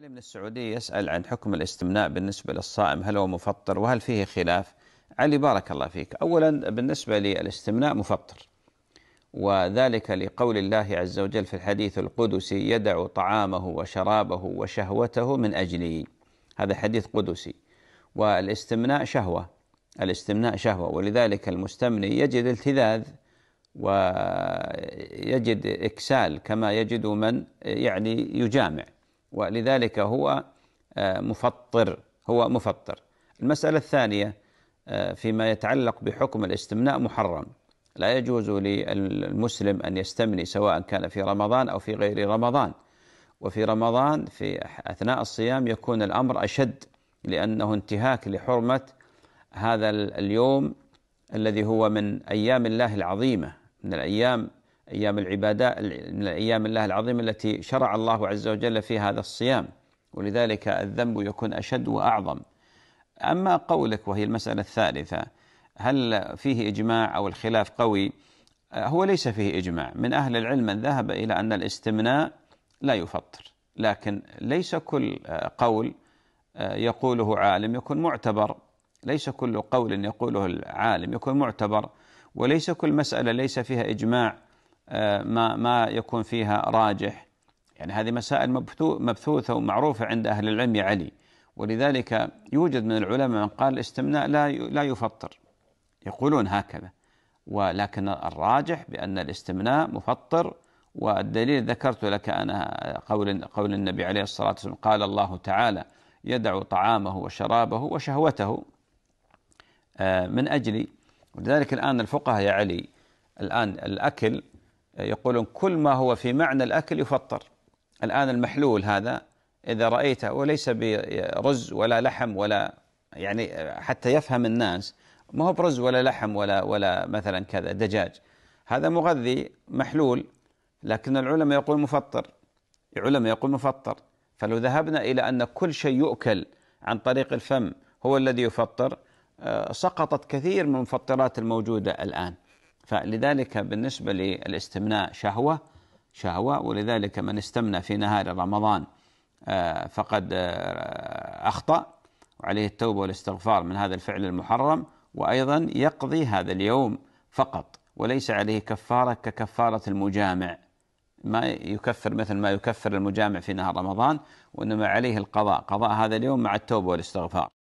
علي من السعودية يسأل عن حكم الاستمناء بالنسبة للصائم هل هو مفطر وهل فيه خلاف علي بارك الله فيك أولا بالنسبة للاستمناء مفطر وذلك لقول الله عز وجل في الحديث القدسي يدع طعامه وشرابه وشهوته من أجلي هذا حديث قدسي والاستمناء شهوة الاستمناء شهوة ولذلك المستمني يجد التذاذ ويجد إكسال كما يجد من يعني يجامع ولذلك هو آه، مفطر هو مفطر المسألة الثانية آه، فيما يتعلق بحكم الاستمناء محرم لا يجوز للمسلم أن يستمني سواء كان في رمضان أو في غير رمضان وفي رمضان في أثناء الصيام يكون الأمر أشد لأنه انتهاك لحرمة هذا اليوم الذي هو من أيام الله العظيمة من الأيام أيام العبادة من أيام الله العظيمه التي شرع الله عز وجل في هذا الصيام ولذلك الذنب يكون أشد وأعظم أما قولك وهي المسألة الثالثة هل فيه إجماع أو الخلاف قوي هو ليس فيه إجماع من أهل العلم من ذهب إلى أن الاستمناء لا يفطر لكن ليس كل قول يقوله عالم يكون معتبر ليس كل قول يقوله العالم يكون معتبر وليس كل مسألة ليس فيها إجماع ما ما يكون فيها راجح يعني هذه مسائل مبثوثة ومعروفة عند أهل العلم يا علي ولذلك يوجد من العلماء من قال الاستمناء لا لا يفطر يقولون هكذا ولكن الراجح بأن الاستمناء مفطر والدليل ذكرت لك أنا قول قول النبي عليه الصلاة والسلام قال الله تعالى يدع طعامه وشرابه وشهوته آه، من أجلي ولذلك الآن الفقهاء يا علي الآن الأكل يقولون كل ما هو في معنى الأكل يفطر الآن المحلول هذا إذا رأيته وليس برز ولا لحم ولا يعني حتى يفهم الناس ما هو برز ولا لحم ولا ولا مثلا كذا دجاج هذا مغذي محلول لكن العلماء يقول مفطر العلماء يقول مفطر فلو ذهبنا إلى أن كل شيء يؤكل عن طريق الفم هو الذي يفطر آه، سقطت كثير من المفطرات الموجودة الآن فلذلك بالنسبة للاستمناء شهوة شهوة ولذلك من استمنى في نهار رمضان آه، فقد آه، أخطأ وعليه التوبة والاستغفار من هذا الفعل المحرم وأيضا يقضي هذا اليوم فقط وليس عليه كفارة ككفارة المجامع ما يكفر مثل ما يكفر المجامع في نهار رمضان وإنما عليه القضاء قضاء هذا اليوم مع التوبة والاستغفار